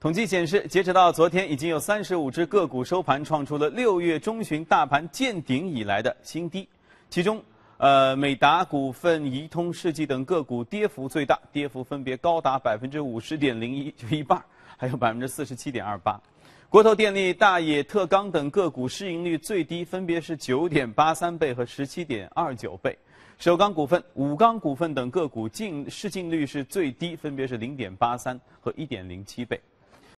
统计显示，截止到昨天，已经有三十五只个股收盘创出了六月中旬大盘见顶以来的新低。其中，呃，美达股份、移通世纪等个股跌幅最大，跌幅分别高达百分之五十点零一，就一半还有百分之四十七点二八。国投电力、大冶特钢等个股市盈率最低，分别是九点八三倍和十七点二九倍。首钢股份、武钢股份等个股净市净率是最低，分别是零点八三和一点零七倍。